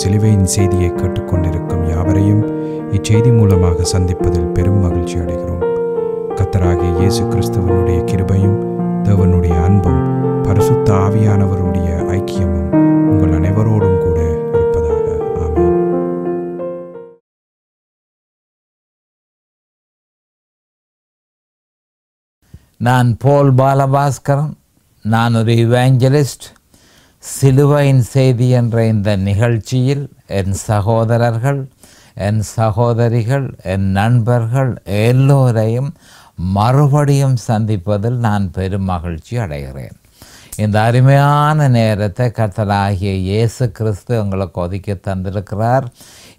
சிலுவையின் செய்தியை கேட்டுக்கொண்டிருக்கும் யாவரையும் இச்செய்தி மூலமாக சந்திப்பதில் பெரும் மகிழ்ச்சி அடைகிறோம் கத்தராகிய இயேசு கிறிஸ்தவனுடைய கிருபையும் தேவனுடைய அன்பும் பரிசுத்த ஆவியானவருடைய ஐக்கியமும் உங்கள் அனைவரோடும் கூட இருப்பதாக நான் போல் பாலபாஸ்கரன் நான் ஒரு இவாஞ்சலிஸ்ட் சிலுவையின் செய்தி என்ற இந்த நிகழ்ச்சியில் என் சகோதரர்கள் என் சகோதரிகள் என் நண்பர்கள் எல்லோரையும் மறுபடியும் சந்திப்பதில் நான் பெரும் மகிழ்ச்சி அடைகிறேன் இந்த அருமையான நேரத்தை கர்த்தராகிய இயேசு கிறிஸ்து எங்களுக்கு ஒதுக்கி தந்திருக்கிறார்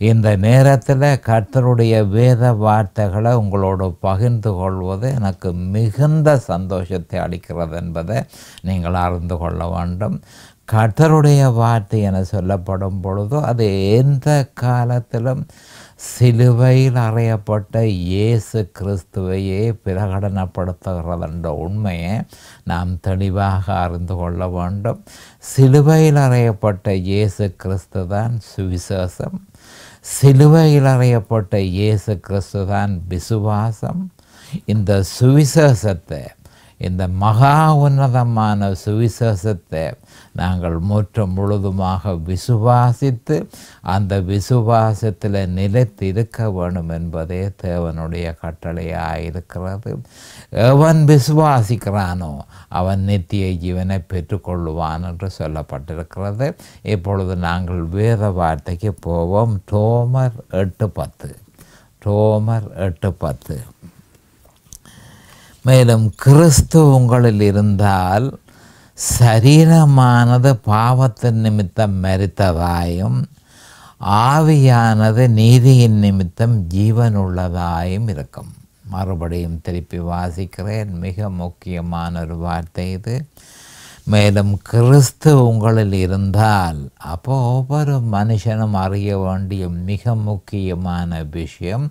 இந்த நேரத்தில் கர்த்தருடைய வேத வார்த்தைகளை உங்களோடு பகிர்ந்து கொள்வது எனக்கு மிகுந்த சந்தோஷத்தை அளிக்கிறது என்பதை நீங்கள் அறிந்து கொள்ள வேண்டும் கர்த்தருடைய வார்த்தை என சொல்லப்படும் பொழுதோ அது எந்த காலத்திலும் சிலுவையில் அறையப்பட்ட இயேசு கிறிஸ்துவையே பிரகடனப்படுத்துகிறதென்ற உண்மையை நாம் தெளிவாக அறிந்து கொள்ள வேண்டும் சிலுவையில் அறையப்பட்ட இயேசு கிறிஸ்து தான் சுவிசேஷம் சிலுவையில் அறையப்பட்ட இயேசு கிறிஸ்து தான் விசுவாசம் இந்த சுவிசேஷத்தை இந்த மகா உன்னதமான சுவிசேஷத்தை நாங்கள் முற்றும் முழுதுமாக விசுவாசித்து அந்த விசுவாசத்தில் நிலைத்து இருக்க வேண்டும் என்பதே தேவனுடைய கட்டளையாக இருக்கிறது எவன் விசுவாசிக்கிறானோ அவன் நித்திய ஜீவனை பெற்றுக்கொள்ளுவான் என்று சொல்லப்பட்டிருக்கிறது இப்பொழுது நாங்கள் வேத வார்த்தைக்கு போவோம் டோமர் எட்டு பத்து டோமர் எட்டு பத்து மேலும் கிறிஸ்து உங்களில் இருந்தால் சரீரமானது பாவத்தின் நிமித்தம் மறித்ததாயும் ஆவியானது நீதியின் நிமித்தம் ஜீவனுள்ளதாயும் இருக்கும் மறுபடியும் திருப்பி வாசிக்கிறேன் மிக முக்கியமான ஒரு வார்த்தை இது மேலும் கிறிஸ்து உங்களில் இருந்தால் அப்போ ஒவ்வொரு மனுஷனும் அறிய வேண்டிய மிக முக்கியமான விஷயம்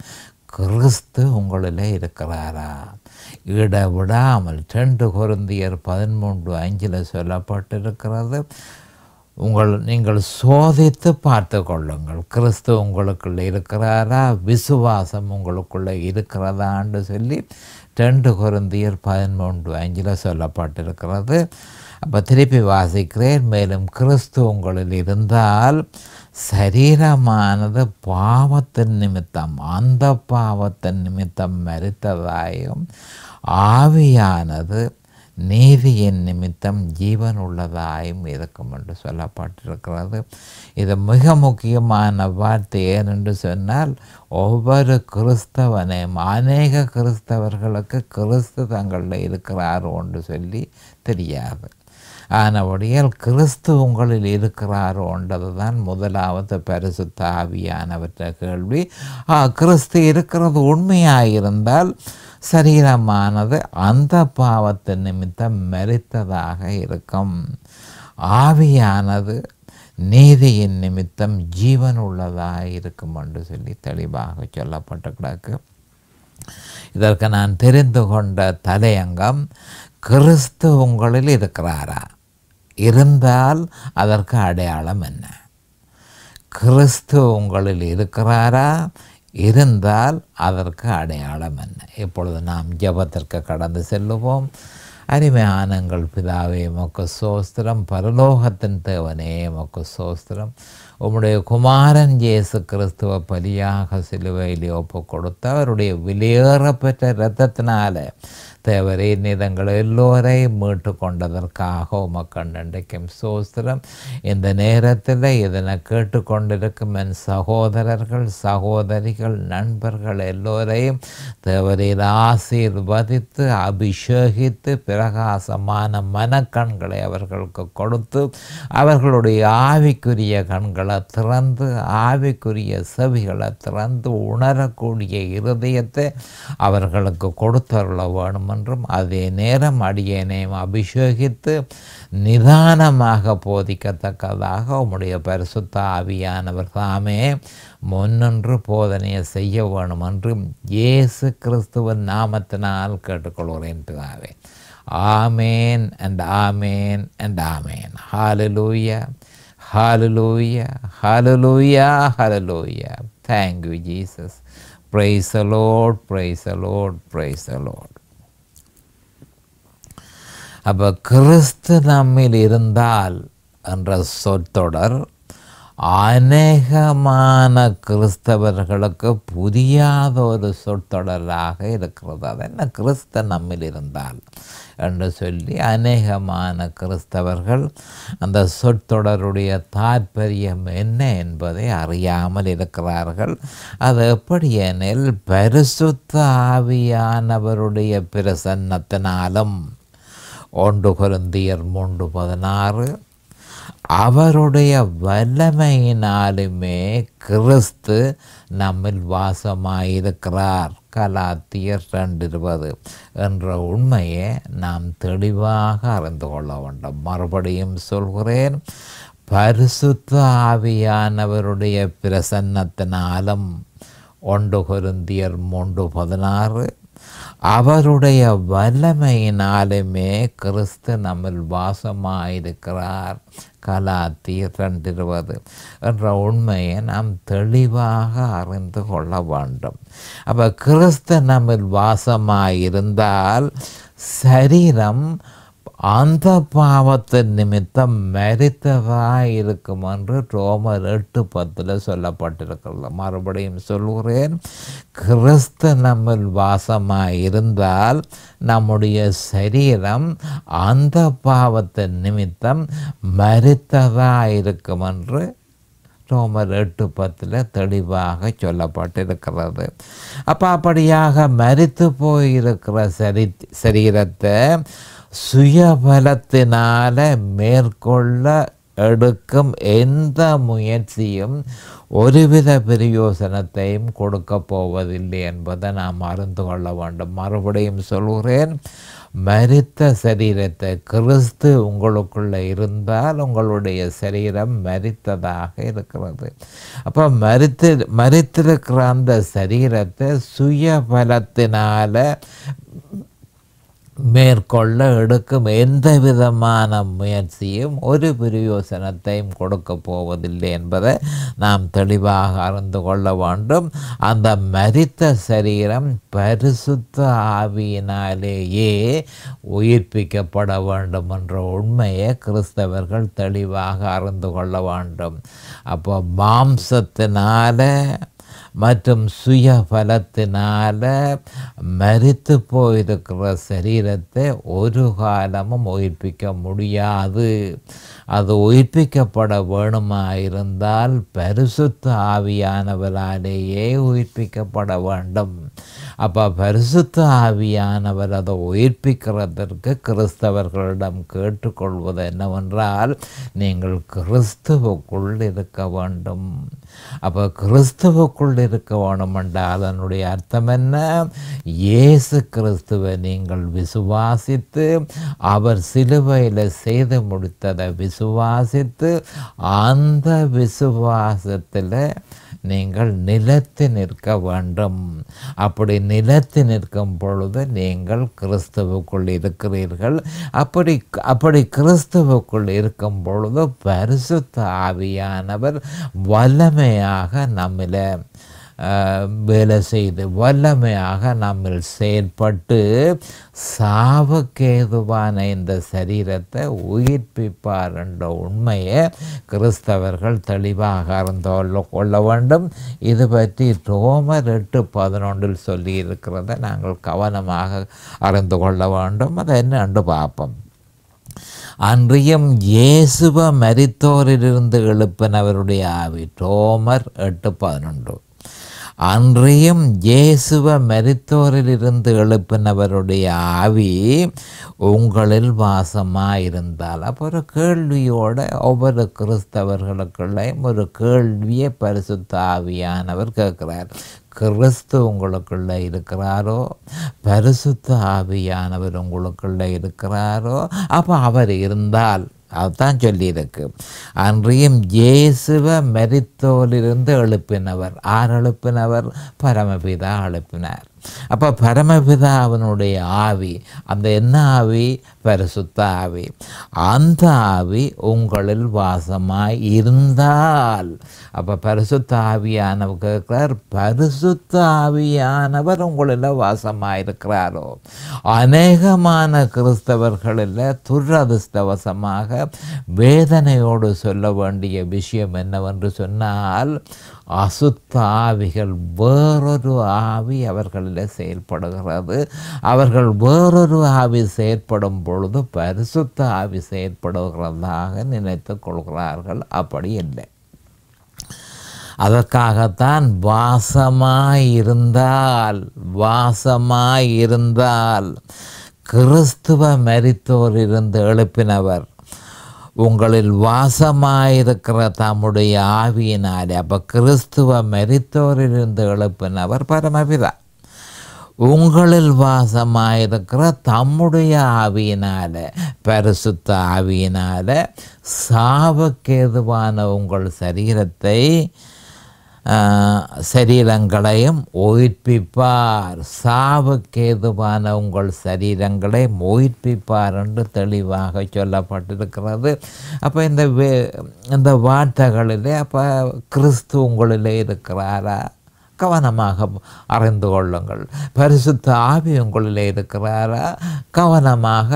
கிறிஸ்து உங்களில் இருக்கிறாரா இட விடாமல் ரெண்டு குருந்தியர் பதிமூன்று அஞ்சில் சொல்லப்பட்டிருக்கிறது உங்கள் நீங்கள் சோதித்து பார்த்து கொள்ளுங்கள் கிறிஸ்து உங்களுக்குள்ளே இருக்கிறாரா விசுவாசம் உங்களுக்குள்ளே இருக்கிறதான்னு சொல்லி ரெண்டு குருந்தியர் பதிமூன்று அஞ்சில் சொல்லப்பட்டிருக்கிறது அப்போ திருப்பி வாசிக்கிறேன் மேலும் கிறிஸ்து உங்களில் இருந்தால் சரீரமானது பாவத்தின் நிமித்தம் அந்த பாவத்தின் நிமித்தம் മരിത്തതായും ஆவியானது நீதியின் நிமித்தம் ஜீவன் உள்ளதாயும் இருக்கும் என்று சொல்லப்பட்டிருக்கிறது இது மிக முக்கியமான வார்த்தை ஏனென்று சொன்னால் ஒவ்வொரு கிறிஸ்தவனையும் அநேக கிறிஸ்தவர்களுக்கு கிறிஸ்து தங்களில் இருக்கிறார் என்று சொல்லி தெரியாது ஆனபடியால் கிறிஸ்து உங்களில் இருக்கிறாரோன்றது தான் முதலாவது பரிசுத்த ஆவியானவற்ற கேள்வி கிறிஸ்து இருக்கிறது உண்மையாக இருந்தால் சரீரமானது அந்த பாவத்து நிமித்தம் மறித்ததாக இருக்கும் ஆவியானது நீதியின் நிமித்தம் ஜீவன் உள்ளதாக இருக்கும் என்று சொல்லி தெளிவாக சொல்லப்பட்டு கிடக்கு இதற்கு நான் தெரிந்து கொண்ட தலையங்கம் கிறிஸ்து உங்களில் இருக்கிறாரா இருந்தால் அதற்கு அடையாளம் என்ன கிறிஸ்து உங்களில் இருக்கிறாரா இருந்தால் அதற்கு அடையாளம் என்ன இப்பொழுது நாம் ஜபத்திற்கு கடந்து செல்லுவோம் அருமையானங்கள் பிதாவே மொக்கு சோஸ்திரம் பரலோகத்தின் தேவனே மொக்கு சோஸ்திரம் உம்முடைய குமாரன் இயேசு கிறிஸ்துவ பலியாக சிலுவையில் ஒப்பு கொடுத்து அவருடைய வெளியேறப்பெற்ற இரத்தத்தினால தேவரே நிதங்கள் எல்லோரையும் மீட்டு கொண்டதற்காக உமக்கு நன்றிக்கும் சோஸ்திரம் இந்த நேரத்தில் இதனை கேட்டுக்கொண்டிருக்கும் என் சகோதரர்கள் சகோதரிகள் நண்பர்கள் எல்லோரையும் தேவரீர் ஆசீர்வதித்து அபிஷேகித்து பிரகாசமான மனக்கண்களை அவர்களுக்கு கொடுத்து அவர்களுடைய ஆவிக்குரிய கண்களை திறந்து ஆவிக்குரிய செவிகளை திறந்து உணரக்கூடிய இருதயத்தை அவர்களுக்கு கொடுத்தருள வேணும் என்றும் அதே நேரம் அடியேனையும் அபிஷேகித்து நிதானமாக போதிக்கத்தக்கதாக உம்முடைய பரிசுத்த ஆவியானவர் தாமே போதனையை செய்ய வேணும் என்று இயேசு கிறிஸ்துவன் நாமத்தினால் கேட்டுக்கொள்கிறேன் பிதாவே amen and amen and amen hallelujah hallelujah hallelujah hallelujah thank you Jesus praise the Lord praise the Lord praise the Lord அப்போ கிறிஸ்து நம்மில் இருந்தால் என்ற சொற்றொடர் அநேகமான கிறிஸ்தவர்களுக்கு புரியாத ஒரு சொற்றொடராக இருக்கிறது அது என்ன கிறிஸ்த நம்மில் இருந்தால் என்று சொல்லி அநேகமான கிறிஸ்தவர்கள் அந்த சொற்றொடருடைய தாற்பயம் என்ன என்பதை அறியாமல் இருக்கிறார்கள் அது எப்படி எனில் பரிசுத்த ஆவியானவருடைய பிரசன்னத்தினாலும் ஒன்று குருந்தியர் மூன்று பதினாறு அவருடைய வல்லமையினாலுமே கிறிஸ்து நம்மில் வாசமாயிருக்கிறார் கலாத்தியர் ரெண்டு இருபது என்ற உண்மையை நாம் தெளிவாக அறிந்து கொள்ள வேண்டும் மறுபடியும் சொல்கிறேன் பரிசுத்த ஆவியானவருடைய பிரசன்னத்தினாலும் ஒன்று குருந்தியர் மூன்று பதினாறு அவருடைய வல்லமையினாலுமே கிறிஸ்து நம்ம வாசமாயிருக்கிறார் கலாத்தி ரெண்டு இருபது என்ற உண்மையை நாம் தெளிவாக அறிந்து கொள்ள வேண்டும் அப்போ கிறிஸ்து நம்ம வாசமாயிருந்தால் சரீரம் அந்த பாவத்தின் நிமித்தம் மரித்ததாய் இருக்கும் என்று ரோமர் எட்டு பத்தில் சொல்லப்பட்டிருக்கிறது மறுபடியும் சொல்கிறேன் கிறிஸ்து நம்மில் வாசமாக இருந்தால் நம்முடைய சரீரம் அந்த பாவத்தின் நிமித்தம் மரித்ததாக இருக்கும் என்று ரோமர் எட்டு பத்தில் தெளிவாக சொல்லப்பட்டிருக்கிறது அப்போ அப்படியாக மறித்து போயிருக்கிற சரி சரீரத்தை சுயபலத்தினால் மேற்கொள்ள எடுக்கும் எந்த முயற்சியும் ஒருவித பிரயோசனத்தையும் கொடுக்க போவதில்லை என்பதை நாம் அறிந்து கொள்ள வேண்டும் மறுபடியும் சொல்கிறேன் மரித்த சரீரத்தை கிறிஸ்து உங்களுக்குள்ளே இருந்தால் உங்களுடைய சரீரம் மரித்ததாக இருக்கிறது அப்போ மறித்து மறித்திருக்கிற அந்த சரீரத்தை சுயபலத்தினால மேற்கொள்ள எடுக்கும் எந்த விதமான முயற்சியும் ஒரு பிரயோசனத்தையும் கொடுக்க போவதில்லை என்பதை நாம் தெளிவாக அறிந்து கொள்ள வேண்டும் அந்த மரித்த சரீரம் பரிசுத்த ஆவியினாலேயே உயிர்ப்பிக்கப்பட வேண்டும் என்ற உண்மையை கிறிஸ்தவர்கள் தெளிவாக அறிந்து கொள்ள வேண்டும் அப்போ மாம்சத்தினால மற்றும் சுய பலத்தினால் மறித்து போயிருக்கிற சரீரத்தை ஒரு காலமும் உயிர்ப்பிக்க முடியாது அது உயிர்ப்பிக்கப்பட வேணுமா இருந்தால் பரிசுத்த ஆவியானவராலேயே உயிர்ப்பிக்கப்பட வேண்டும் அப்போ பரிசுத்த ஆவியானவர் அதை உயிர்ப்பிக்கிறதற்கு கிறிஸ்தவர்களிடம் கேட்டுக்கொள்வது என்னவென்றால் நீங்கள் கிறிஸ்துவுக்குள் இருக்க வேண்டும் அப்போ கிறிஸ்துவுக்குள் உங்களோடு இருக்க வேணும் என்றால் அதனுடைய அர்த்தம் என்ன இயேசு கிறிஸ்துவை நீங்கள் விசுவாசித்து அவர் சிலுவையில் செய்து முடித்ததை விசுவாசித்து அந்த விசுவாசத்தில் நீங்கள் நிலத்து நிற்க வேண்டும் அப்படி நிலத்து நிற்கும் பொழுது நீங்கள் கிறிஸ்துவுக்குள் இருக்கிறீர்கள் அப்படி அப்படி கிறிஸ்துவுக்குள் இருக்கும் பொழுது பரிசுத்த ஆவியானவர் வல்லமையாக நம்மளை வேலை செய்து வல்லமையாக நம்மில் செயற்பட்டு சாவக்கேதுவான இந்த சரீரத்தை உயிர்ப்பிப்பார் என்ற உண்மையை கிறிஸ்தவர்கள் தெளிவாக அறிந்து கொள்ள வேண்டும் இது பற்றி ரோமர் எட்டு பதினொன்றில் சொல்லியிருக்கிறத நாங்கள் கவனமாக அறிந்து கொள்ள வேண்டும் அதை என்று பார்ப்போம் அன்றியும் இயேசுவ மரித்தோரிலிருந்து எழுப்பினவருடைய ஆவி ரோமர் எட்டு பதினொன்று அன்றையும் இயேசுவ இருந்து எழுப்பினவருடைய ஆவி உங்களில் வாசமாக இருந்தால் அப்போ ஒரு கேள்வியோட ஒவ்வொரு கிறிஸ்தவர்களுக்குள்ளையும் ஒரு கேள்வியை பரிசுத்த ஆவியானவர் கேட்குறார் கிறிஸ்து உங்களுக்குள்ள இருக்கிறாரோ பரிசுத்த ஆவியானவர் உங்களுக்குள்ளே இருக்கிறாரோ அப்போ அவர் இருந்தால் அதுதான் சொல்லியிருக்கு அன்றியும் ஜேசுவ மரித்தோலிருந்து எழுப்பினவர் ஆர் எழுப்பினவர் பரமபிதா எழுப்பினார் அப்போ பரமபிதாவினுடைய ஆவி அந்த என்ன ஆவி பரிசுத்த ஆவி அந்த ஆவி உங்களில் வாசமாய் இருந்தால் அப்போ பரிசுத்த ஆவியானவர் கேட்கிறார் பரிசுத்த ஆவியானவர் உங்களில் வாசமாக இருக்கிறாரோ அநேகமான கிறிஸ்தவர்களில் துரதிருஷ்டவசமாக வேதனையோடு சொல்ல வேண்டிய விஷயம் என்னவென்று சொன்னால் அசுத்த ஆவிகள் வேறொரு ஆவி அவர்களில் செயல்படுகிறது அவர்கள் வேறொரு ஆவி செயற்படும் பொழுது பரிசுத்த ஆவி செயற்படுகிறதாக நினைத்து கொள்கிறார்கள் அப்படி இல்லை அதற்காகத்தான் வாசமாயிருந்தால் வாசமாயிருந்தால் கிறிஸ்துவ மரித்தோர் இருந்து எழுப்பினவர் உங்களில் வாசமாயிருக்கிற தம்முடைய ஆவியினாலே அப்போ கிறிஸ்துவ மெரித்தோரிலிருந்து எழுப்பினவர் பரமபிதா உங்களில் வாசமாயிருக்கிற தம்முடைய ஆவியினால் பரிசுத்த ஆவியினால் சாவக்கேதுவான உங்கள் சரீரத்தை சரீரங்களையும் உயிர்ப்பிப்பார் சாவுக்கேதுவான உங்கள் சரீரங்களை உயிர்ப்பிப்பார் என்று தெளிவாக சொல்லப்பட்டிருக்கிறது அப்போ இந்த வே இந்த வார்த்தைகளிலே அப்போ கிறிஸ்து உங்களிலே இருக்கிறாரா கவனமாக அறிந்து கொள்ளுங்கள் பரிசுத்த ஆவி உங்களில் இருக்கிறாரா கவனமாக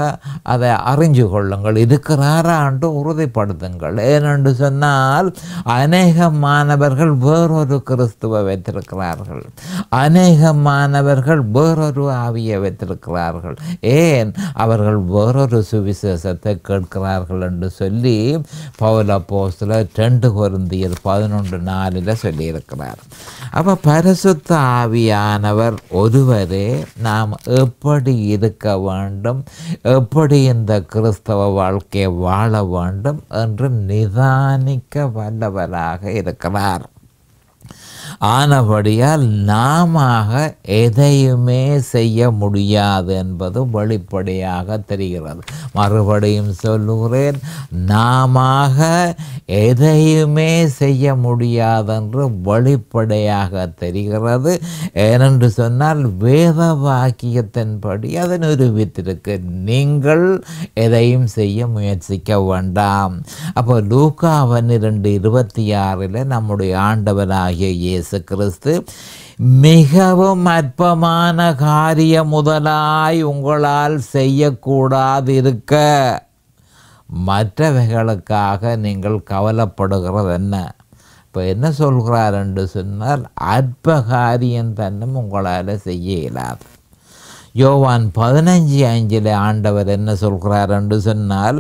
அதை அறிஞ்சு கொள்ளுங்கள் இருக்கிறாரா என்று உறுதிப்படுத்துங்கள் ஏனென்று சொன்னால் அநேக மாணவர்கள் வேறொரு கிறிஸ்துவை வைத்திருக்கிறார்கள் அநேக மாணவர்கள் வேறொரு ஆவியை வைத்திருக்கிறார்கள் ஏன் அவர்கள் வேறொரு சுவிசேஷத்தை கேட்கிறார்கள் என்று சொல்லி பௌல போஸ்டில் ரெண்டு குருந்தியர் பதினொன்று நாலில் சொல்லியிருக்கிறார் அப்போ பரிசுத்த ஆவியானவர் ஒருவரே நாம் எப்படி இருக்க வேண்டும் எப்படி இந்த கிறிஸ்தவ வாழ்க்கையை வாழ வேண்டும் என்று நிதானிக்க வல்லவராக இருக்கிறார் ஆனபடியால் நாம எதையுமே செய்ய முடியாது என்பது வெளிப்படையாக தெரிகிறது மறுபடியும் சொல்லுகிறேன் நாம எதையுமே செய்ய முடியாதென்று வெளிப்படையாக தெரிகிறது ஏனென்று சொன்னால் வேத வாக்கியத்தின்படி அதை நிரூபித்திருக்கு நீங்கள் எதையும் செய்ய முயற்சிக்க வேண்டாம் அப்போ லூக்கா இரண்டு இருபத்தி ஆறில் நம்முடைய ஆண்டவராகிய இயேசு இயேசு கிறிஸ்து மிகவும் அற்பமான காரிய முதலாய் உங்களால் செய்யக்கூடாது இருக்க மற்றவைகளுக்காக நீங்கள் கவலைப்படுகிறது என்ன இப்போ என்ன சொல்கிறார் என்று சொன்னால் அற்ப காரியம் தன்னும் உங்களால் செய்ய இயலாது யோவான் பதினஞ்சு அஞ்சில் ஆண்டவர் என்ன சொல்கிறார் என்று சொன்னால்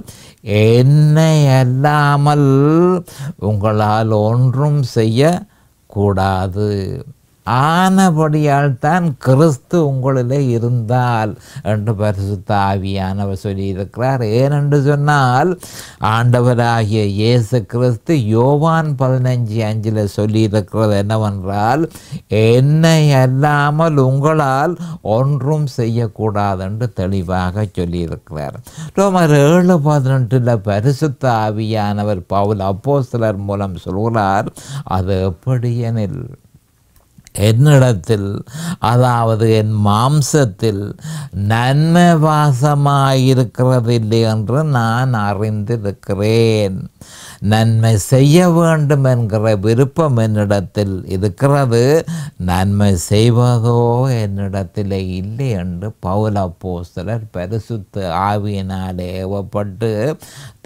என்னை அல்லாமல் உங்களால் ஒன்றும் செய்ய curado ஆனபடியால் தான் கிறிஸ்து உங்களிலே இருந்தால் என்று பரிசுத்த ஆவியானவர் சொல்லியிருக்கிறார் ஏனென்று சொன்னால் ஆண்டவராகிய இயேசு கிறிஸ்து யோவான் பதினஞ்சு அஞ்சில் சொல்லியிருக்கிறது என்னவென்றால் என்னை அல்லாமல் உங்களால் ஒன்றும் செய்யக்கூடாது என்று தெளிவாக சொல்லியிருக்கிறார் ரோமர் ஏழு பதினெட்டில் பரிசுத்த ஆவியானவர் பவுல் அப்போ சிலர் மூலம் சொல்கிறார் அது எப்படி எனில் என்னிடத்தில் அதாவது என் மாம்சத்தில் நன்மை வாசமாயிருக்கிறதில்லை என்று நான் அறிந்திருக்கிறேன் நன்மை செய்ய வேண்டும் என்கிற விருப்பம் என்னிடத்தில் இருக்கிறது நன்மை செய்வதோ என்னிடத்தில் இல்லை என்று பௌல போஸ்தலர் பரிசுத்து ஆவியினால் ஏவப்பட்டு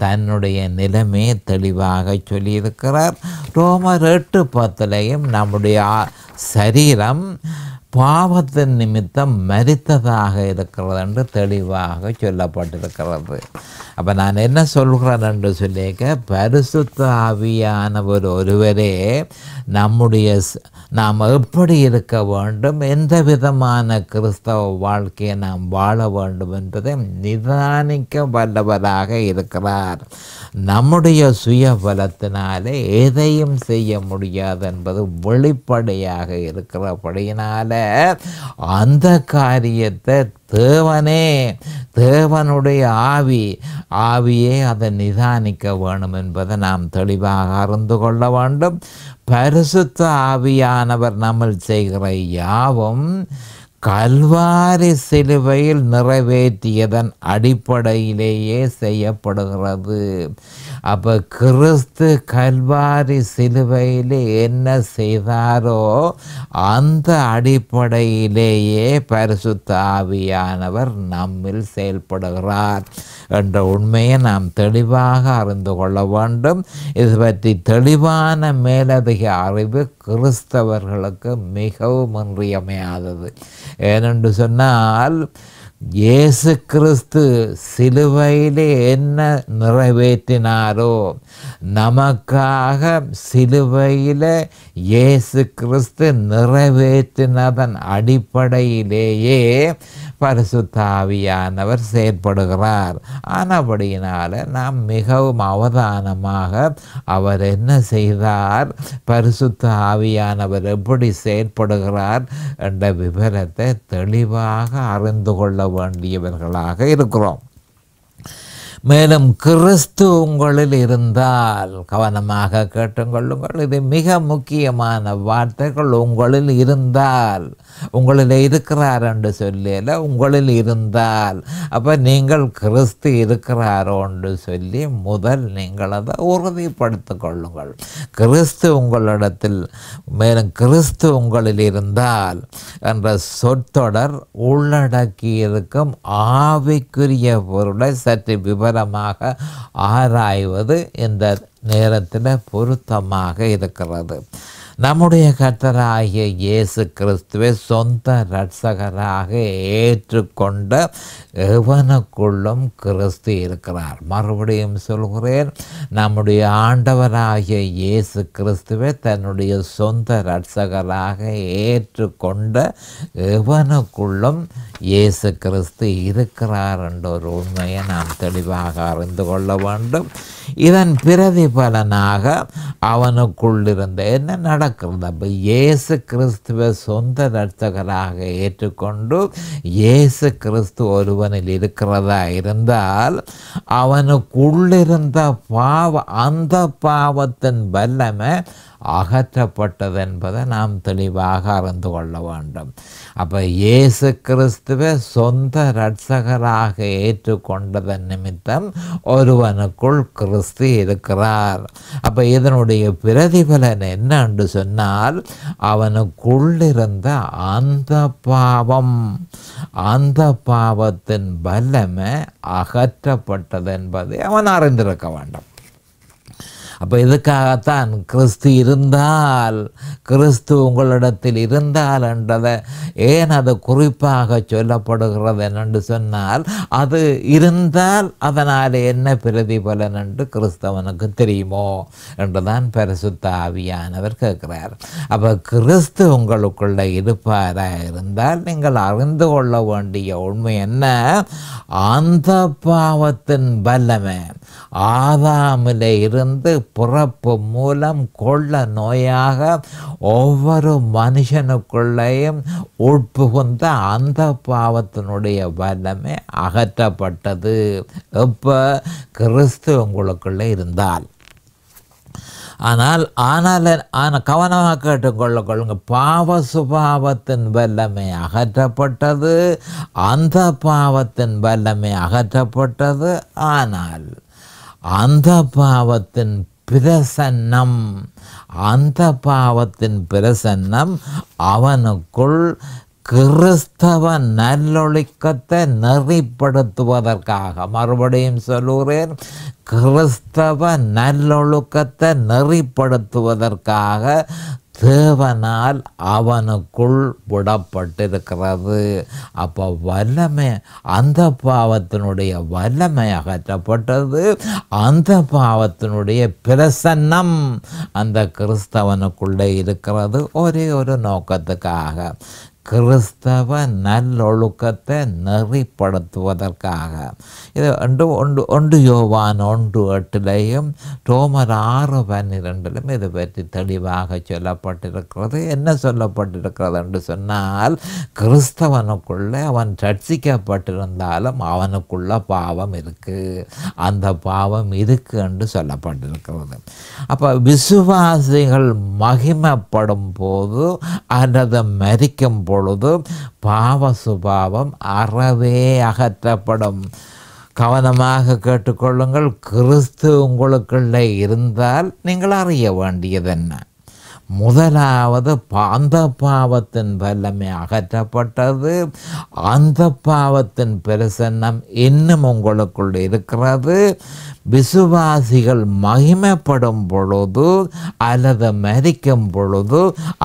தன்னுடைய நிலைமையை தெளிவாக சொல்லியிருக்கிறார் ரோமர் எட்டு பத்திலையும் நம்முடைய शरीरं பாவத்தின் நிமித்தம் மறித்ததாக இருக்கிறது என்று தெளிவாக சொல்லப்பட்டிருக்கிறது அப்போ நான் என்ன சொல்கிறேன் என்று சொல்லிக்க பரிசுத்த ஆவியானவர் ஒருவரே நம்முடைய நாம் எப்படி இருக்க வேண்டும் எந்த விதமான கிறிஸ்தவ வாழ்க்கையை நாம் வாழ வேண்டும் என்பதை நிதானிக்க வல்லவராக இருக்கிறார் நம்முடைய சுய பலத்தினாலே எதையும் செய்ய முடியாது என்பது வெளிப்படையாக இருக்கிறபடியினால அந்த காரியத்தை தேவனே தேவனுடைய ஆவி ஆவியே அதை நிதானிக்க வேணும் என்பதை நாம் தெளிவாக அறிந்து கொள்ள வேண்டும் பரிசுத்த ஆவியானவர் நம்ம செய்கிற யாவும் கல்வாரி சிலுவையில் நிறைவேற்றியதன் அடிப்படையிலேயே செய்யப்படுகிறது அப்போ கிறிஸ்து கல்வாரி சிலுவையில் என்ன செய்தாரோ அந்த அடிப்படையிலேயே பரிசுத்த ஆவியானவர் நம்மில் செயல்படுகிறார் என்ற உண்மையை நாம் தெளிவாக அறிந்து கொள்ள வேண்டும் இது பற்றி தெளிவான மேலதிக அறிவு கிறிஸ்தவர்களுக்கு மிகவும் இன்றியமையாதது ஏனென்று சொன்னால் இயேசு கிறிஸ்து சிலுவையிலே என்ன நிறைவேற்றினாரோ நமக்காக சிலுவையில் இயேசு கிறிஸ்து நிறைவேற்றினதன் அடிப்படையிலேயே பரிசுத்தாவியானவர் செயற்படுகிறார் ஆனபடியினால் நாம் மிகவும் அவதானமாக அவர் என்ன செய்தார் பரிசுத்த ஆவியானவர் எப்படி செயற்படுகிறார் என்ற விவரத்தை தெளிவாக அறிந்து கொள்ள வேண்டியவர்களாக இருக்கிறோம் மேலும் கிறிஸ்து உங்களில் இருந்தால் கவனமாக கேட்டுக்கொள்ளுங்கள் இது மிக முக்கியமான வார்த்தைகள் உங்களில் இருந்தால் உங்களில் இருக்கிறார் என்று சொல்லியில் உங்களில் இருந்தால் அப்போ நீங்கள் கிறிஸ்து இருக்கிறாரோ என்று சொல்லி முதல் நீங்கள் அதை உறுதிப்படுத்தி கொள்ளுங்கள் கிறிஸ்து உங்களிடத்தில் மேலும் கிறிஸ்து உங்களில் இருந்தால் என்ற சொற்றொடர் உள்ளடக்கியிருக்கும் ஆவிக்குரிய பொருளை சற்று விவரம் விஸ்தாரமாக ஆராய்வது இந்த நேரத்தில் பொருத்தமாக இருக்கிறது நம்முடைய கர்த்தராகிய இயேசு கிறிஸ்துவை சொந்த இரட்சகராக ஏற்றுக்கொண்ட எவனுக்குள்ளும் கிறிஸ்து இருக்கிறார் மறுபடியும் சொல்கிறேன் நம்முடைய ஆண்டவராகிய இயேசு கிறிஸ்துவை தன்னுடைய சொந்த இரட்சகராக ஏற்றுக்கொண்ட எவனுக்குள்ளும் இயேசு கிறிஸ்து இருக்கிறார் என்ற ஒரு உண்மையை நாம் தெளிவாக அறிந்து கொள்ள வேண்டும் இதன் பிரதிபலனாக அவனுக்குள்ளிருந்த என்ன நட நடக்கிறது இயேசு கிறிஸ்துவை சொந்த ரட்சகராக ஏற்றுக்கொண்டு இயேசு கிறிஸ்து ஒருவனில் இருக்கிறதா இருந்தால் அவனுக்குள்ளிருந்த பாவ அந்த பாவத்தின் வல்லமை அகற்றப்பட்டது என்பதை நாம் தெளிவாக அறிந்து கொள்ள வேண்டும் அப்போ இயேசு கிறிஸ்துவை சொந்த இரட்சகராக ஏற்றுக்கொண்டதன் நிமித்தம் ஒருவனுக்குள் கிறிஸ்து இருக்கிறார் அப்போ இதனுடைய பிரதிபலன் என்ன சொன்னால் அவனுக்குள்ளிருந்த அந்த பாவம் அந்த பாவத்தின் பலமே அகற்றப்பட்டது என்பதை அவன் அறிந்திருக்க வேண்டும் அப்போ இதுக்காகத்தான் கிறிஸ்து இருந்தால் கிறிஸ்து உங்களிடத்தில் இருந்தால் என்றதை ஏன் அது குறிப்பாக சொல்லப்படுகிறது என்று சொன்னால் அது இருந்தால் அதனால் என்ன பிரதிபலன் என்று கிறிஸ்தவனுக்கு தெரியுமோ என்றுதான் பரிசுத்த ஆவியானவர் கேட்கிறார் அப்போ கிறிஸ்து உங்களுக்குள்ளே இருப்பாராக இருந்தால் நீங்கள் அறிந்து கொள்ள வேண்டிய உண்மை என்ன அந்த பாவத்தின் பலமே ஆதாமில் இருந்து பிறப்பு மூலம் கொள்ள நோயாக ஒவ்வொரு மனுஷனுக்குள்ளேயும் உட்புகுந்த அந்த பாவத்தினுடைய வல்லமே அகற்றப்பட்டது இப்போ கிறிஸ்து உங்களுக்குள்ளே இருந்தால் ஆனால் ஆனால் ஆனால் கவனமாக கேட்டுக்கொள்ள கொள்ளுங்க பாவ சுபாவத்தின் வல்லமை அகற்றப்பட்டது அந்த பாவத்தின் வல்லமை அகற்றப்பட்டது ஆனால் அந்த பாவத்தின் பிரசன்னம் அந்த பாவத்தின் பிரசன்னம் அவனுக்குள் கிறிஸ்தவ நல்லொழுக்கத்தை நெறிப்படுத்துவதற்காக மறுபடியும் சொல்லுகிறேன் கிறிஸ்தவ நல்லொழுக்கத்தை நெறிப்படுத்துவதற்காக தேவனால் அவனுக்குள் விடப்பட்டிருக்கிறது அப்போ வல்லமை அந்த பாவத்தினுடைய வல்லமை அகற்றப்பட்டது அந்த பாவத்தினுடைய பிரசன்னம் அந்த கிறிஸ்தவனுக்குள்ளே இருக்கிறது ஒரே ஒரு நோக்கத்துக்காக கிறிஸ்தவ நல்லொழுக்கத்தை நெறிப்படுத்துவதற்காக இது ஒன்று ஒன்று ஒன்று யோவான் ஒன்று எட்டிலையும் ரோமர் ஆறு பன்னிரெண்டிலும் இது பற்றி தெளிவாக சொல்லப்பட்டிருக்கிறது என்ன சொல்லப்பட்டிருக்கிறது என்று சொன்னால் கிறிஸ்தவனுக்குள்ளே அவன் ரட்சிக்கப்பட்டிருந்தாலும் அவனுக்குள்ள பாவம் இருக்குது அந்த பாவம் இருக்கு என்று சொல்லப்பட்டிருக்கிறது அப்போ விசுவாசிகள் மகிமப்படும் போது அல்லது மரிக்கும் போது பொழுது பாவ சுபாவம் அறவே அகற்றப்படும் கவனமாக கேட்டுக்கொள்ளுங்கள் கிறிஸ்து உங்களுக்குள்ளே இருந்தால் நீங்கள் அறிய வேண்டியது என்ன முதலாவது அந்த பாவத்தின் வல்லமை அகற்றப்பட்டது அந்த பாவத்தின் பிரசன்னம் இன்னும் உங்களுக்குள் இருக்கிறது விசுவாசிகள் மகிமைப்படும் பொழுது அல்லது மறிக்கும் பொழுது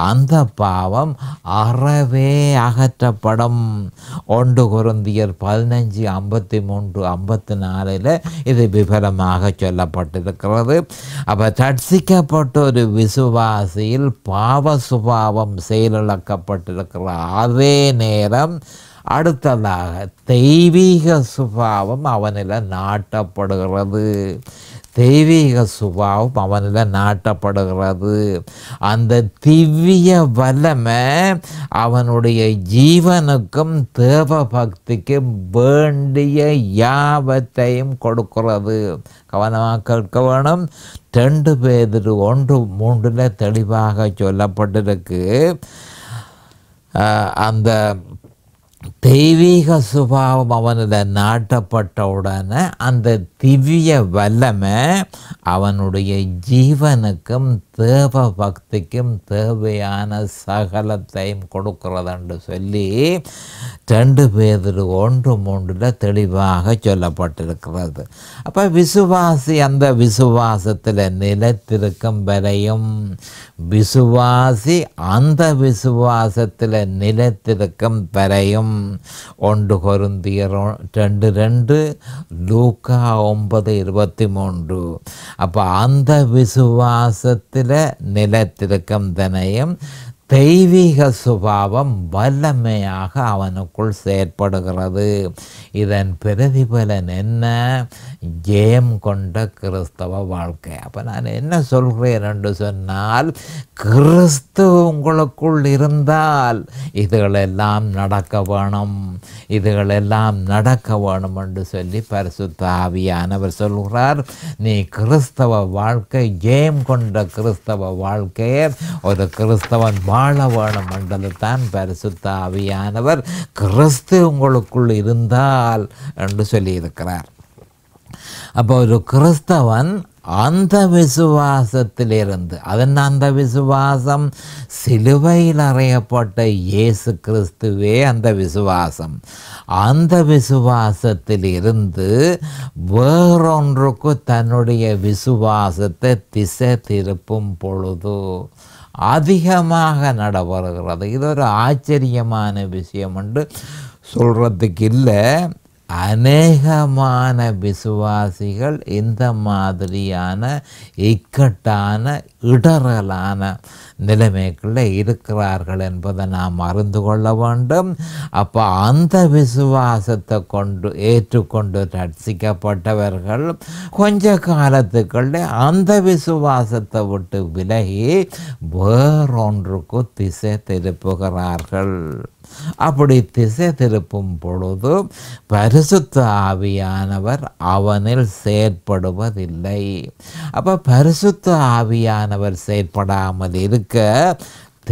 அந்த பாவம் அறவே அகற்றப்படும் ஒன்று குருந்தியர் பதினஞ்சு ஐம்பத்தி மூன்று ஐம்பத்தி நாலில் இது விபரமாக சொல்லப்பட்டிருக்கிறது அப்போ தட்சிக்கப்பட்ட ஒரு விசுவாசி நிலையில் பாவ சுபாவம் செயலிழக்கப்பட்டிருக்கிற அதே நேரம் அடுத்ததாக தெய்வீக சுபாவம் அவனில் நாட்டப்படுகிறது தெய்வீக சுபாவம் அவனில் நாட்டப்படுகிறது அந்த திவ்ய வல்லமை அவனுடைய ஜீவனுக்கும் தேவ பக்திக்கும் வேண்டிய யாவத்தையும் கொடுக்கிறது கவனமாக கேட்க வேணும் ரெண்டு பேர் ஒன்று மூன்றில் தெளிவாக சொல்லப்பட்டிருக்கு அந்த தெய்வீக சுபாவம் அவனில் நாட்டப்பட்டவுடனே அந்த திவ்ய வல்லமை அவனுடைய ஜீவனுக்கும் தேவ பக்திக்கும் தேவையான சகலத்தையும் கொடுக்கிறதென்று சொல்லி ரெண்டு பேர் ஒன்று மூன்றில் தெளிவாக சொல்லப்பட்டிருக்கிறது அப்போ விசுவாசி அந்த விசுவாசத்தில் நிலைத்திருக்கும் வரையும் விசுவாசி அந்த விசுவாசத்தில் நிலைத்திருக்கும் வரையும் ஒன்று பொருந்திய ரெண்டு ரெண்டு லூக்கா ஒன்பது இருபத்தி மூன்று அப்போ அந்த விசுவாசத்தில் நிலத்திருக்கம் தனையும் தெய்வீக சுபாவம் வல்லமையாக அவனுக்குள் செயற்படுகிறது இதன் பிரதிபலன் என்ன ஜெயம் கொண்ட கிறிஸ்தவ வாழ்க்கை அப்போ நான் என்ன சொல்கிறேன் என்று சொன்னால் கிறிஸ்து உங்களுக்குள் இருந்தால் இதுகளெல்லாம் நடக்க வேணும் இதுகளெல்லாம் நடக்க வேணும் என்று சொல்லி பரிசுத்த ஆவியானவர் சொல்கிறார் நீ கிறிஸ்தவ வாழ்க்கை ஜெயம் கொண்ட கிறிஸ்தவ வாழ்க்கையை ஒரு கிறிஸ்தவன் ஆழவான மண்டலத்தான் பரிசுத்த ஆவியானவர் கிறிஸ்து உங்களுக்குள் இருந்தால் என்று சொல்லியிருக்கிறார் அப்போ ஒரு கிறிஸ்தவன் அந்த விசுவாசத்திலிருந்து அதன் அந்த விசுவாசம் சிலுவையில் அறையப்பட்ட இயேசு கிறிஸ்துவே அந்த விசுவாசம் அந்த விசுவாசத்திலிருந்து வேறொன்றுக்கு தன்னுடைய விசுவாசத்தை திசை திருப்பும் பொழுது அதிகமாக நடைபெறுகிறது இது ஒரு ஆச்சரியமான விஷயம் என்று சொல்கிறதுக்கு இல்லை அநேகமான விசுவாசிகள் இந்த மாதிரியான இக்கட்டான இடறலான நிலைமைக்குள்ளே இருக்கிறார்கள் என்பதை நாம் அறிந்து கொள்ள வேண்டும் அப்போ அந்த விசுவாசத்தை கொண்டு ஏற்றுக்கொண்டு ரட்சிக்கப்பட்டவர்கள் கொஞ்ச காலத்துக்குள்ளே அந்த விசுவாசத்தை விட்டு விலகி வேறொன்றுக்கு திசை திருப்புகிறார்கள் அப்படி திசை திருப்பும் பொழுது பரிசுத்த ஆவியானவர் அவனில் செயற்படுவதில்லை அப்போ பரிசுத்த ஆவியானவர் செயற்படாமல் இருக்க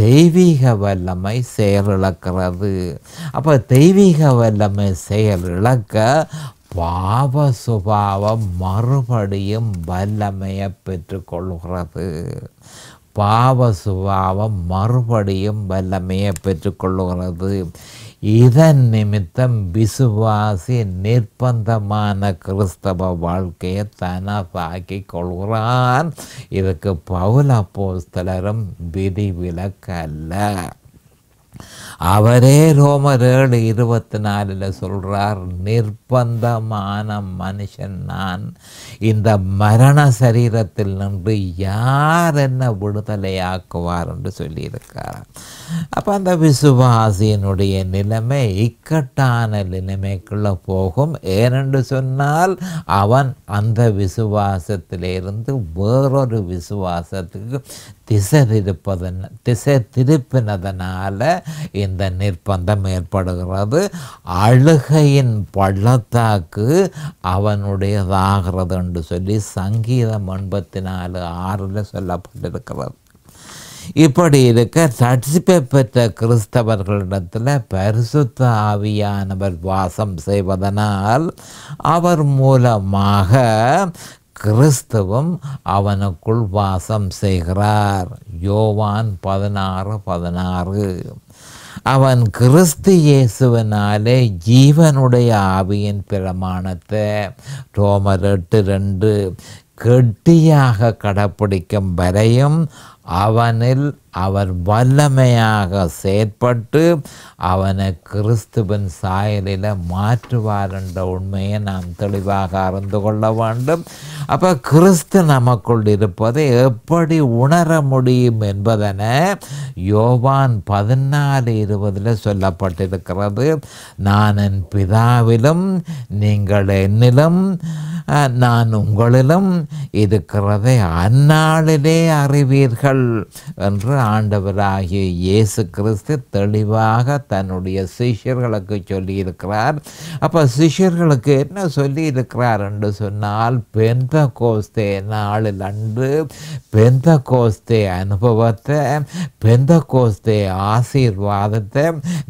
தெய்வீக வல்லமை செயலிழக்கிறது அப்போ தெய்வீக வல்லமை செயலிழக்க பாவ சுபாவம் மறுபடியும் வல்லமையை பெற்றுக்கொள்கிறது பாவ சுபாவம் மறுபடியும் வல்லமையை பெற்றுக்கொள்ளுகிறது இதன் நிமித்தம் விசுவாசி நிர்பந்தமான கிறிஸ்தவ வாழ்க்கையை தனதாக்கி கொள்கிறான் இதுக்கு பவுல போஸ்தலரும் விதிவிலக்கல்ல அவரே ரோமர் ஏழு இருபத்தி நாலில் சொல்கிறார் நிர்பந்தமான மனுஷன் நான் இந்த மரண சரீரத்தில் நின்று யார் என்ன ஆக்குவார் என்று சொல்லியிருக்கார் அப்போ அந்த விசுவாசியனுடைய நிலைமை இக்கட்டான நிலைமைக்குள்ளே போகும் ஏனென்று சொன்னால் அவன் அந்த விசுவாசத்திலிருந்து வேறொரு விசுவாசத்துக்கு திசை திருப்பதன் திசை திருப்பினதனால் இந்த இந்த நிர்பந்தம் ஏற்படுகிறது அழுகையின் பள்ளத்தாக்கு அவனுடையதாகிறது என்று சொல்லி சங்கீதம் எண்பத்தி நாலு ஆறில் சொல்லப்பட்டிருக்கிறது இப்படி இருக்க ரட்சிப்பை பெற்ற கிறிஸ்தவர்களிடத்தில் பரிசுத்த ஆவியானவர் வாசம் செய்வதனால் அவர் மூலமாக கிறிஸ்துவம் அவனுக்குள் வாசம் செய்கிறார் யோவான் பதினாறு பதினாறு அவன் கிறிஸ்து இயேசுவனாலே ஜீவனுடைய ஆவியின் பிரமாணத்தை ரோமர் எட்டு ரெண்டு கெட்டியாக கடைப்பிடிக்கும் வரையும் அவனில் அவர் வல்லமையாக செயற்பட்டு அவனை கிறிஸ்துவின் சாயலில் மாற்றுவார் என்ற உண்மையை நாம் தெளிவாக அறிந்து கொள்ள வேண்டும் அப்போ கிறிஸ்து நமக்குள் இருப்பதை எப்படி உணர முடியும் என்பதனை யோவான் பதினாலு இருபதில் சொல்லப்பட்டிருக்கிறது நான் என் பிதாவிலும் நீங்கள் என்னிலும் நான் உங்களிலும் இருக்கிறதை அந்நாளிலே அறிவீர்கள் என்று ஆண்டவராகிய இயேசு கிறிஸ்து தெளிவாக தன்னுடைய சிஷியர்களுக்கு சொல்லியிருக்கிறார் அப்போ சிஷியர்களுக்கு என்ன சொல்லியிருக்கிறார் என்று சொன்னால் பெந்த கோஸ்தே நாளில் அன்று பெந்த கோஸ்தே அனுபவத்தை பெந்த கோஸ்தே ஆசீர்வாதத்தை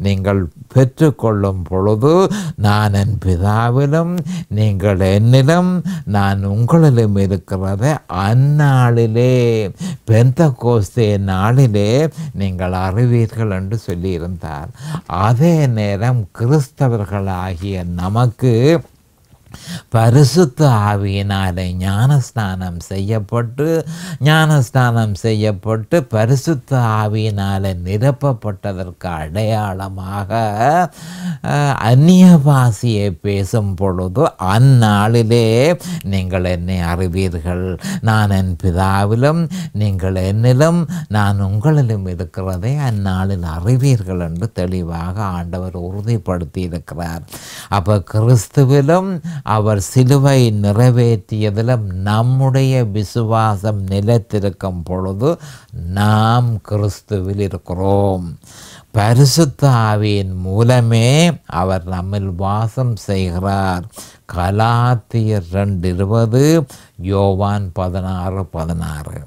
நீங்கள் பெற்றுக்கொள்ளும் பொழுது நான் என் பிதாவிலும் நீங்கள் என்னிலும் நான் உங்களிலும் இருக்கிறத அந்நாளிலே பெந்த கோஸ்தே நாளில் நாளிலே நீங்கள் அறிவீர்கள் என்று சொல்லியிருந்தார் அதே நேரம் கிறிஸ்தவர்களாகிய நமக்கு பரிசுத்த ஆவியினாலே ஞானஸ்நானம் செய்யப்பட்டு ஞானஸ்நானம் செய்யப்பட்டு பரிசுத்த ஆவியினாலே நிரப்பப்பட்டதற்கு அடையாளமாக அந்நியவாசியை பேசும் பொழுது அந்நாளிலே நீங்கள் என்னை அறிவீர்கள் நான் என் பிதாவிலும் நீங்கள் என்னிலும் நான் உங்களிலும் இருக்கிறதை அந்நாளில் அறிவீர்கள் என்று தெளிவாக ஆண்டவர் உறுதிப்படுத்தி இருக்கிறார் அப்போ கிறிஸ்துவிலும் அவர் சிலுவை நிறைவேற்றியதிலும் நம்முடைய விசுவாசம் நிலைத்திருக்கும் பொழுது நாம் கிறிஸ்துவில் இருக்கிறோம் பரிசுத்தாவின் மூலமே அவர் நம்மில் வாசம் செய்கிறார் கலாத்தியர் ரெண்டு இருபது யோவான் பதினாறு பதினாறு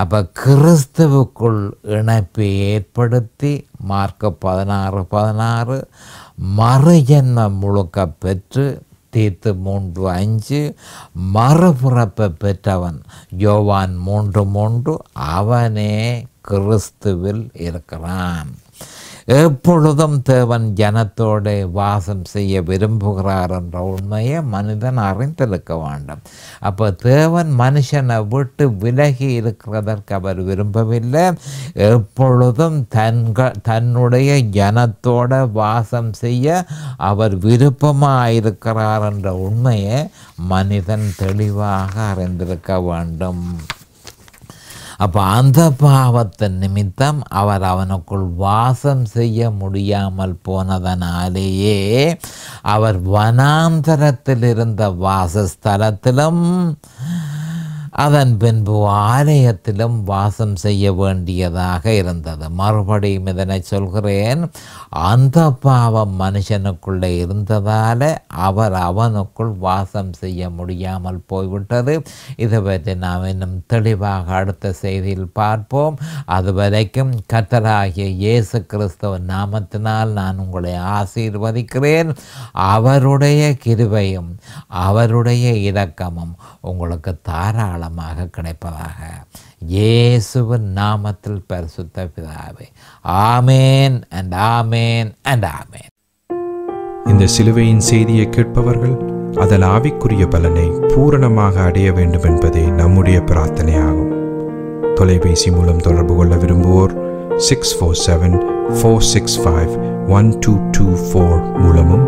அப்போ கிறிஸ்துவுக்குள் இணைப்பை ஏற்படுத்தி மார்க்க பதினாறு பதினாறு மறு ஜென்மம் முழுக்க பெற்று தீர்த்து மூன்று அஞ்சு மறுபிறப்பை பெற்றவன் யோவான் மூன்று மூன்று அவனே கிறிஸ்துவில் இருக்கிறான் எப்பொழுதும் தேவன் ஜனத்தோடு வாசம் செய்ய விரும்புகிறார் என்ற உண்மையை மனிதன் அறிந்திருக்க வேண்டும் அப்போ தேவன் மனுஷனை விட்டு விலகி இருக்கிறதற்கு அவர் விரும்பவில்லை எப்பொழுதும் தன்க தன்னுடைய ஜனத்தோட வாசம் செய்ய அவர் விருப்பமாக இருக்கிறார் என்ற உண்மையை மனிதன் தெளிவாக அறிந்திருக்க வேண்டும் அப்போ அந்த பாவத்தின் நிமித்தம் அவர் அவனுக்குள் வாசம் செய்ய முடியாமல் போனதனாலேயே அவர் வனாந்தரத்தில் இருந்த வாசஸ்தலத்திலும் அதன் பின்பு ஆலயத்திலும் வாசம் செய்ய வேண்டியதாக இருந்தது மறுபடியும் இதனை சொல்கிறேன் அந்த பாவம் மனுஷனுக்குள்ளே இருந்ததால் அவர் அவனுக்குள் வாசம் செய்ய முடியாமல் போய்விட்டது இதை பற்றி நாம் இன்னும் தெளிவாக அடுத்த செய்தியில் பார்ப்போம் அதுவரைக்கும் கத்தராகிய இயேசு கிறிஸ்தவ நாமத்தினால் நான் உங்களை ஆசீர்வதிக்கிறேன் அவருடைய கிருவையும் அவருடைய இரக்கமும் உங்களுக்கு தாராளம் தாராளமாக கிடைப்பதாக இயேசுவின் நாமத்தில் பரிசுத்த பிதாவே ஆமேன் அண்ட் ஆமேன் அண்ட் ஆமேன் இந்த சிலுவையின் செய்தியை கேட்பவர்கள் அதன் ஆவிக்குரிய பலனை பூரணமாக அடைய வேண்டும் என்பதே நம்முடைய பிரார்த்தனையாகும் தொலைபேசி மூலம் தொடர்பு கொள்ள விரும்புவோர் six four seven four six five one two two four மூலமும்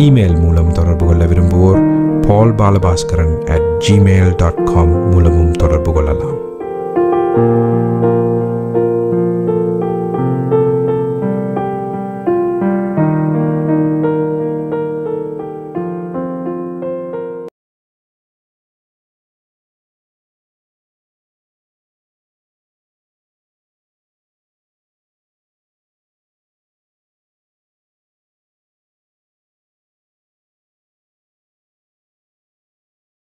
இமெயில் மூலம் தொடர்பு கொள்ள விரும்புவோர் Paul Balabaskaran at Gmail dot com மூலமும் தொடர்பு கொள்ளலாம்